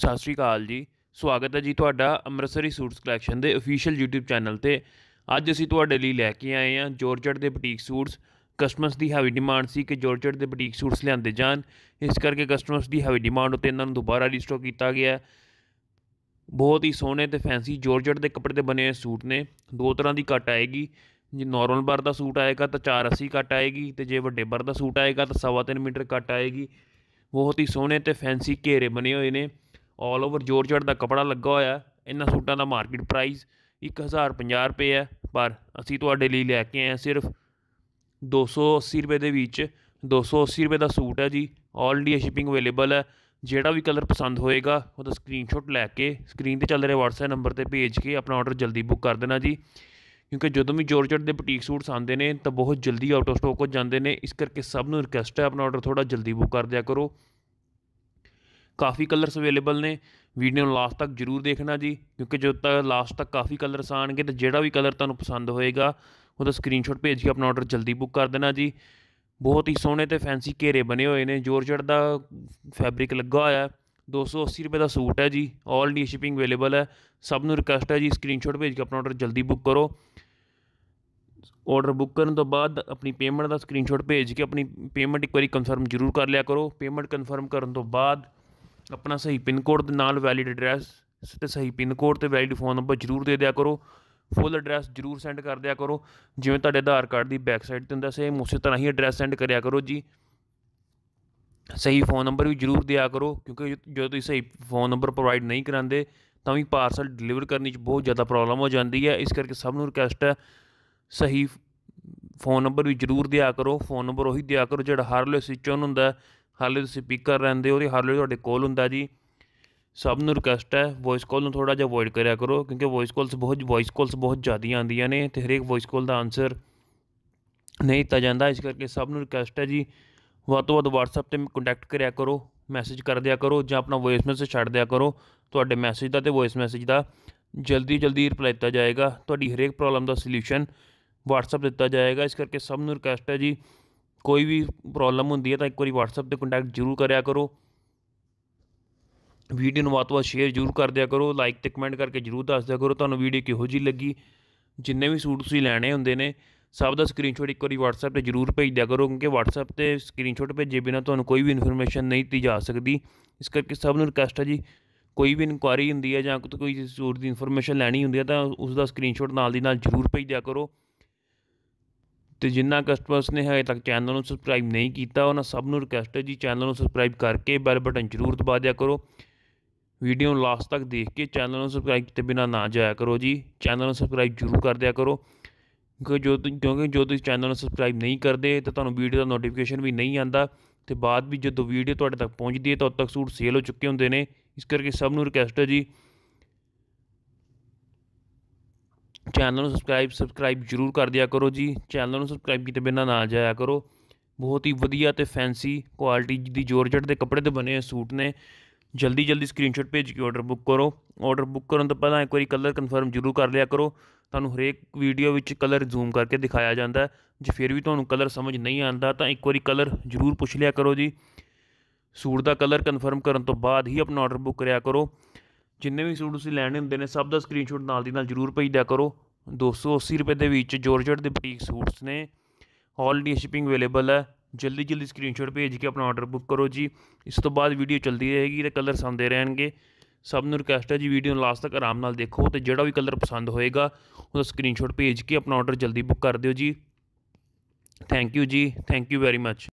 ਸਤਿ ਸ਼੍ਰੀ ਅਕਾਲ ਜੀ ਸਵਾਗਤ ਹੈ ਜੀ ਤੁਹਾਡਾ ਅੰਮ੍ਰਿਤਸਰੀ ਸੂਟਸ ਕਲੈਕਸ਼ਨ ਦੇ ਅਫੀਸ਼ੀਅਲ YouTube ਚੈਨਲ ਤੇ ਅੱਜ ਅਸੀਂ ਤੁਹਾਡੇ ਲਈ ਲੈ ਕੇ ਆਏ ਹਾਂ ਜੋਰਜਟ ਦੇ ਬੁਟੀਕ ਸੂਟਸ ਕਸਟਮਰਸ ਦੀ ਹੈਵੀ ਡਿਮਾਂਡ ਸੀ ਕਿ ਜੋਰਜਟ ਦੇ ਬੁਟੀਕ ਸੂਟਸ ਲਿਆਂਦੇ ਜਾਣ ਇਸ ਕਰਕੇ ਕਸਟਮਰਸ ਦੀ ਹੈਵੀ ਡਿਮਾਂਡ ਉਤੇ ਇਹਨਾਂ ਨੂੰ ਦੁਬਾਰਾ ਰੀਸਟੋਕ ਕੀਤਾ ਗਿਆ ਬਹੁਤ ਹੀ ਸੋਹਣੇ ਤੇ ਫੈਂਸੀ ਜੋਰਜਟ ਦੇ ਕੱਪੜੇ ਦੇ ਬਣੇ ਸੂਟ ਨੇ ਦੋ ਤਰ੍ਹਾਂ ਦੀ ਕੱਟ ਆਏਗੀ ਜੇ ਨਾਰਮਲ ਬਰ ਦਾ ਸੂਟ ਆਏਗਾ ਤਾਂ 480 ਕੱਟ ਆਏਗੀ ਤੇ ਜੇ ਵੱਡੇ ਬਰ ਦਾ ਸੂਟ ਆਏਗਾ ਤਾਂ 3.5 ਮੀਟਰ ਕੱਟ ਆਏਗੀ ਬਹੁਤ ਹੀ ਸੋਹਣੇ ਤੇ ਫੈਂਸੀ ਘੇਰੇ ਬਣੇ ਹੋਏ ਨੇ ਆਲ ਓਵਰ ਜੋਰਜਟ ਦਾ ਕਪੜਾ ਲੱਗਾ ਹੋਇਆ ਇਹਨਾਂ ਸੂਟਾਂ ਦਾ ਮਾਰਕੀਟ ਪ੍ਰਾਈਸ 1050 ਰੁਪਏ ਹੈ ਪਰ ਅਸੀਂ ਤੁਹਾਡੇ ਲਈ ਲੈ ਕੇ ਆਏ ਸਿਰਫ 280 ਰੁਪਏ ਦੇ ਵਿੱਚ 280 ਰੁਪਏ ਦਾ ਸੂਟ ਹੈ ਜੀ ਆਲ ਇੰਡੀਆ ਸ਼ਿਪਿੰਗ ਅਵੇਲੇਬਲ ਹੈ ਜਿਹੜਾ ਵੀ ਕਲਰ ਪਸੰਦ ਹੋਏਗਾ ਉਹਦਾ ਸਕਰੀਨਸ਼ਾਟ ਲੈ ਕੇ ਸਕਰੀਨ ਤੇ ਚੱਲ ਰਹੇ WhatsApp ਨੰਬਰ ਤੇ ਭੇਜ ਕੇ ਆਪਣਾ ਆਰਡਰ ਜਲਦੀ ਬੁੱਕ ਕਰ ਦੇਣਾ ਜੀ ਕਿਉਂਕਿ ਜਦੋਂ ਵੀ ਜੋਰਜਟ ਦੇ ਬੁਟੀਕ ਸੂਟਸ ਆਉਂਦੇ ਨੇ ਤਾਂ ਬਹੁਤ ਜਲਦੀ ਆਊਟ ਆਫ ਸਟਾਕ ਹੋ ਜਾਂਦੇ ਨੇ ਇਸ ਕਰਕੇ ਸਭ ਨੂੰ ਰਿਕਵੈਸਟ ਹੈ ਆਪਣਾ ਆਰਡਰ ਥੋੜਾ ਜਲਦੀ ਬੁੱਕ ਕਰ ਦਿਆ ਕਰੋ ਕਾਫੀ ਕਲਰਸ ਅਵੇਲੇਬਲ ਨੇ ਵੀਡੀਓ ਨੂੰ ਲਾਸਟ ਤੱਕ ਜਰੂਰ ਦੇਖਣਾ ਜੀ ਕਿਉਂਕਿ ਜੋ ਤੱਕ ਲਾਸਟ ਤੱਕ ਕਾਫੀ ਕਲਰਸ ਆਣਗੇ ਤੇ ਜਿਹੜਾ ਵੀ ਕਲਰ ਤੁਹਾਨੂੰ ਪਸੰਦ ਹੋਏਗਾ ਉਹਦਾ ਸਕਰੀਨਸ਼ਾਟ ਭੇਜ ਕੇ ਆਪਣਾ ਆਰਡਰ ਜਲਦੀ ਬੁੱਕ ਕਰ ਦੇਣਾ ਜੀ ਬਹੁਤ ਹੀ ਸੋਹਣੇ ਤੇ ਫੈਂਸੀ ਘੇਰੇ ਬਣੇ ਹੋਏ ਨੇ ਜੋਰਜਟ ਦਾ ਫੈਬਰਿਕ ਲੱਗਾ ਹੋਇਆ 280 ਰੁਪਏ ਦਾ ਸੂਟ ਹੈ ਜੀ ਆਲ ਡੀ ਸ਼ਿਪਿੰਗ ਅਵੇਲੇਬਲ ਹੈ ਸਭ ਨੂੰ ਰਿਕਵੈਸਟ ਹੈ ਜੀ ਸਕਰੀਨਸ਼ਾਟ ਭੇਜ ਕੇ ਆਪਣਾ ਆਰਡਰ ਜਲਦੀ ਬੁੱਕ ਕਰੋ ਆਰਡਰ ਬੁੱਕ ਕਰਨ ਤੋਂ ਬਾਅਦ ਆਪਣੀ ਪੇਮੈਂਟ ਦਾ ਸਕਰੀਨਸ਼ਾਟ ਭੇਜ ਕੇ ਆਪਣੀ ਪੇਮੈਂਟ ਇੱਕ ਵਾਰੀ ਕਨਫਰਮ ਜ਼ਰੂਰ ਕਰ ਲਿਆ ਕਰੋ ਪੇਮੈਂਟ ਕਨਫਰਮ ਕਰਨ ਤੋਂ ਬਾਅਦ ਆਪਣਾ ਸਹੀ ਪਿੰਨ ਕੋਡ ਦੇ ਨਾਲ ਵੈਲਿਡ ਐਡਰੈਸ ਤੇ ਸਹੀ ਪਿੰਨ ਕੋਡ ਤੇ ਵੈਲਿਡ ਫੋਨ ਨੰਬਰ ਜ਼ਰੂਰ ਦੇ ਦਿਆ ਕਰੋ ਫੁੱਲ ਐਡਰੈਸ ਜ਼ਰੂਰ ਸੈਂਡ ਕਰ ਦਿਆ ਕਰੋ ਜਿਵੇਂ ਤੁਹਾਡੇ ਆਧਾਰ ਕਾਰਡ ਦੀ ਬੈਕ ਸਾਈਡ ਤੇ ਹੁੰਦਾ ਸੇਮ ਉਸੇ ਤਰ੍ਹਾਂ ਹੀ ਐਡਰੈਸ ਸੈਂਡ ਕਰਿਆ ਕਰੋ ਜੀ ਸਹੀ ਫੋਨ ਨੰਬਰ ਵੀ ਜ਼ਰੂਰ ਦਿਆ ਕਰੋ ਕਿਉਂਕਿ ਜੇ ਤੁਸੀਂ ਸਹੀ ਫੋਨ ਨੰਬਰ ਪ੍ਰੋਵਾਈਡ ਨਹੀਂ ਕਰਾਂਦੇ ਤਾਂ ਵੀ ਪਾਰਸਲ ਡਿਲੀਵਰ ਕਰਨ ਵਿੱਚ ਬਹੁਤ ਜ਼ਿਆਦਾ ਪ੍ਰੋਬਲਮ ਹੋ ਜਾਂਦੀ ਹੈ ਇਸ ਕਰਕੇ ਸਭ ਨੂੰ ਰਿਕਵੈਸਟ ਹੈ ਸਹੀ ਫੋਨ ਨੰਬਰ ਵੀ ਜ਼ਰੂਰ ਦਿਆ ਕਰੋ ਫੋਨ ਨੰਬਰ ਉਹੀ ਦਿਆ ਕਰੋ ਜਿਹੜਾ ਹਰ ਵੇਲੇ ਚੋਂ ਆਨ ਹੁੰਦਾ ਹਾਲੇ ਤੁਸੀਂ ਸਪੀਕਰ ਰਹਿੰਦੇ ਹੋ ਤੇ ਹਾਲੇ ਤੁਹਾਡੇ ਕੋਲ ਹੁੰਦਾ ਜੀ ਸਭ ਨੂੰ ਰਿਕਵੈਸਟ ਹੈ ਵੌਇਸ ਕਾਲ ਨੂੰ ਥੋੜਾ ਜਿਹਾ ਅਵੋਇਡ ਕਰਿਆ ਕਰੋ ਕਿਉਂਕਿ ਵੌਇਸ ਕਾਲਸ ਬਹੁਤ ਵੌਇਸ ਕਾਲਸ ਬਹੁਤ ਜ਼ਿਆਦੀ ਆਉਂਦੀਆਂ ਨੇ ਤੇ ਹਰੇਕ ਵੌਇਸ ਕਾਲ ਦਾ ਆਨਸਰ ਨਹੀਂ ਦਿੱਤਾ ਜਾਂਦਾ ਇਸ ਕਰਕੇ ਸਭ ਨੂੰ ਰਿਕਵੈਸਟ ਹੈ ਜੀ ਵੱਧ ਤੋਂ ਵੱਧ WhatsApp ਤੇ ਕੰਟੈਕਟ ਕਰਿਆ ਕਰੋ ਮੈਸੇਜ ਕਰ ਦਿਆ ਕਰੋ ਜਾਂ ਆਪਣਾ ਵੌਇਸ ਮੈਸੇਜ ਛੱਡ ਦਿਆ ਕਰੋ ਤੁਹਾਡੇ ਮੈਸੇਜ ਦਾ ਤੇ ਵੌਇਸ ਮੈਸੇਜ ਦਾ ਜਲਦੀ ਜਲਦੀ ਰਿਪਲਾਈ ਦਿੱਤਾ ਜਾਏਗਾ ਤੁਹਾਡੀ ਹਰੇਕ ਪ੍ਰੋਬਲਮ ਦਾ ਸੋਲੂਸ਼ਨ WhatsApp ਦਿੱਤਾ ਜਾਏਗਾ ਇਸ ਕਰਕੇ ਸਭ ਨੂੰ ਰਿਕਵੈਸਟ ਹੈ ਜੀ ਕੋਈ ਵੀ ਪ੍ਰੋਬਲਮ ਹੁੰਦੀ ਹੈ ਤਾਂ ਇੱਕ ਵਾਰੀ WhatsApp ਤੇ ਕੰਟੈਕਟ ਜ਼ਰੂਰ ਕਰਿਆ ਕਰੋ ਵੀਡੀਓ ਨੂੰ ਵਾਤਵਾ ਸ਼ੇਅਰ ਜ਼ਰੂਰ ਕਰ ਦਿਆ ਕਰੋ ਲਾਈਕ ਤੇ ਕਮੈਂਟ ਕਰਕੇ ਜ਼ਰੂਰ ਦੱਸ ਦਿਆ ਕਰੋ ਤੁਹਾਨੂੰ ਵੀਡੀਓ ਕਿਹੋ ਜੀ ਲੱਗੀ ਜਿੰਨੇ ਵੀ ਸੂਟ ਤੁਸੀਂ ਲੈਣੇ ਹੁੰਦੇ ਨੇ ਸਭ ਦਾ ਸਕਰੀਨਸ਼ਾਟ ਇੱਕ ਵਾਰੀ WhatsApp ਤੇ ਜ਼ਰੂਰ ਭੇਜ ਦਿਆ ਕਰੋ ਕਿਉਂਕਿ WhatsApp ਤੇ ਸਕਰੀਨਸ਼ਾਟ ਭੇਜੇ ਬਿਨਾ ਤੁਹਾਨੂੰ ਕੋਈ ਵੀ ਇਨਫੋਰਮੇਸ਼ਨ ਨਹੀਂ ਦਿੱਤੀ ਜਾ ਸਕਦੀ ਇਸ ਕਰਕੇ ਸਭ ਨੂੰ ਰਿਕਵੈਸਟ ਹੈ ਜੀ ਕੋਈ ਵੀ ਇਨਕੁਆਰੀ ਹੁੰਦੀ ਹੈ ਜਾਂ ਕੋਈ ਸੂਟ ਦੀ ਇਨਫੋਰਮੇਸ਼ਨ ਲੈਣੀ ਹੁੰਦੀ ਹੈ ਤਾਂ ਉਸ ਦਾ ਸਕਰੀਨਸ਼ਾਟ ਨਾਲ ਦੀ ਨਾਲ ਜ਼ਰੂਰ ਭੇਜ ਦਿਆ ਕਰੋ ਤੇ ਜਿੰਨਾ ਕਸਟਮਰਸ ਨੇ ਹਜੇ ਤੱਕ ਚੈਨਲ ਨੂੰ ਸਬਸਕ੍ਰਾਈਬ ਨਹੀਂ ਕੀਤਾ ਉਹਨਾਂ ਸਭ ਨੂੰ ਰਿਕਵੈਸਟ ਹੈ ਜੀ ਚੈਨਲ ਨੂੰ ਸਬਸਕ੍ਰਾਈਬ ਕਰਕੇ ਬੈਲ ਬਟਨ ਜ਼ਰੂਰ ਦਬਾ ਦਿਆ ਕਰੋ ਵੀਡੀਓ ਨੂੰ ਲਾਸਟ ਤੱਕ ਦੇਖ ਕੇ ਚੈਨਲ ਨੂੰ ਸਬਸਕ੍ਰਾਈਬ ਕੀਤੇ ਬਿਨਾ ਨਾ ਜਾਇਆ ਕਰੋ ਜੀ ਚੈਨਲ ਨੂੰ ਸਬਸਕ੍ਰਾਈਬ ਜ਼ਰੂਰ ਕਰ ਦਿਆ ਕਰੋ ਕਿਉਂਕਿ ਜੋ ਕਿਉਂਕਿ ਜੋ ਤੁਸੀਂ ਚੈਨਲ ਨੂੰ ਸਬਸਕ੍ਰਾਈਬ ਨਹੀਂ ਕਰਦੇ ਤਾਂ ਤੁਹਾਨੂੰ ਵੀਡੀਓ ਦਾ ਨੋਟੀਫਿਕੇਸ਼ਨ ਵੀ ਨਹੀਂ ਆਂਦਾ ਤੇ ਬਾਅਦ ਵੀ ਜਦੋਂ ਵੀਡੀਓ ਤੁਹਾਡੇ ਤੱਕ ਪਹੁੰਚਦੀ ਹੈ ਤਾਂ ਉਦ ਤੱਕ ਸੂਟ ਸੇਲ ਹੋ ਚੁੱਕੇ ਹੁੰਦੇ ਨੇ ਇਸ ਕਰਕੇ ਸਭ ਨੂੰ ਰਿਕਵੈਸਟ ਹੈ ਜੀ ਚੈਨਲ ਨੂੰ ਸਬਸਕ੍ਰਾਈਬ ਸਬਸਕ੍ਰਾਈਬ ਜਰੂਰ ਕਰ ਦਿਆ ਕਰੋ ਜੀ ਚੈਨਲ ਨੂੰ ਸਬਸਕ੍ਰਾਈਬ ਕੀਤੇ ਬਿਨਾਂ ਨਾ ਜਾਇਆ ਕਰੋ ਬਹੁਤ ਹੀ ਵਧੀਆ ਤੇ ਫੈਂਸੀ ਕੁਆਲਿਟੀ ਦੀ ਜੋਰਜਟ ਦੇ ਕੱਪੜੇ ਤੇ ਬਣੇ ਹੋਏ ਸੂਟ ਨੇ ਜਲਦੀ ਜਲਦੀ ਸਕਰੀਨਸ਼ਾਟ ਭੇਜ ਕੇ ਆਰਡਰ ਬੁੱਕ ਕਰੋ ਆਰਡਰ ਬੁੱਕ ਕਰਨ ਤੋਂ ਪਹਿਲਾਂ ਇੱਕ ਵਾਰੀ ਕਲਰ ਕਨਫਰਮ ਜ਼ਰੂਰ ਕਰ ਲਿਆ ਕਰੋ ਤੁਹਾਨੂੰ ਹਰੇਕ ਵੀਡੀਓ ਵਿੱਚ ਕਲਰ ਜ਼ੂਮ ਕਰਕੇ ਦਿਖਾਇਆ ਜਾਂਦਾ ਜੇ ਫਿਰ ਵੀ ਤੁਹਾਨੂੰ ਕਲਰ ਸਮਝ ਨਹੀਂ ਆਉਂਦਾ ਤਾਂ ਇੱਕ ਵਾਰੀ ਕਲਰ ਜ਼ਰੂਰ ਪੁੱਛ ਲਿਆ ਕਰੋ ਜੀ ਸੂਟ ਦਾ ਕਲਰ ਕਨਫਰਮ ਕਰਨ ਤੋਂ ਬਾਅਦ ਹੀ ਆਪਣਾ ਆਰਡਰ ਬੁੱਕ ਕਰਿਆ ਕਰੋ ਜਿੰਨੇ ਵੀ ਸੂਟ ਤੁਸੀਂ ਲੈਣੇ ਹੁੰਦੇ ਨੇ ਸਭ ਦਾ ਸਕਰੀਨਸ਼ਾਟ ਨਾਲ ਦੀ ਨਾਲ ਜ਼ਰੂਰ ਭੇਜਿਆ ਕਰੋ 280 ਰੁਪਏ ਦੇ ਵਿੱਚ ਜੋਰਜਟ ਦੇ ਬਰੀਕ ਸੂਟਸ ਨੇ ਆਲ ਡੀ ਸ਼ਿਪਿੰਗ ਅਵੇਲੇਬਲ ਹੈ ਜਲਦੀ ਜਲਦੀ ਸਕਰੀਨਸ਼ਾਟ ਭੇਜ ਕੇ ਆਪਣਾ ਆਰਡਰ ਬੁੱਕ ਕਰੋ ਜੀ ਇਸ ਤੋਂ ਬਾਅਦ ਵੀਡੀਓ ਚਲਦੀ ਰਹੇਗੀ ਤੇ ਕਲਰ ਸੰਦੇ ਰਹਿਣਗੇ ਸਭ ਨੂੰ ਰਿਕਵੈਸਟ ਹੈ ਜੀ ਵੀਡੀਓ ਨੂੰ ਲਾਸਟ ਤੱਕ ਆਰਾਮ ਨਾਲ ਦੇਖੋ ਤੇ ਜਿਹੜਾ ਵੀ ਕਲਰ ਪਸੰਦ ਹੋਏਗਾ ਉਹਦਾ ਸਕਰੀਨਸ਼ਾਟ ਭੇਜ ਕੇ ਆਪਣਾ ਆਰਡਰ ਜਲਦੀ ਬੁੱਕ ਕਰ ਦਿਓ ਜੀ ਥੈਂਕ ਯੂ ਜੀ ਥੈਂਕ ਯੂ ਵੈਰੀ ਮੱਚ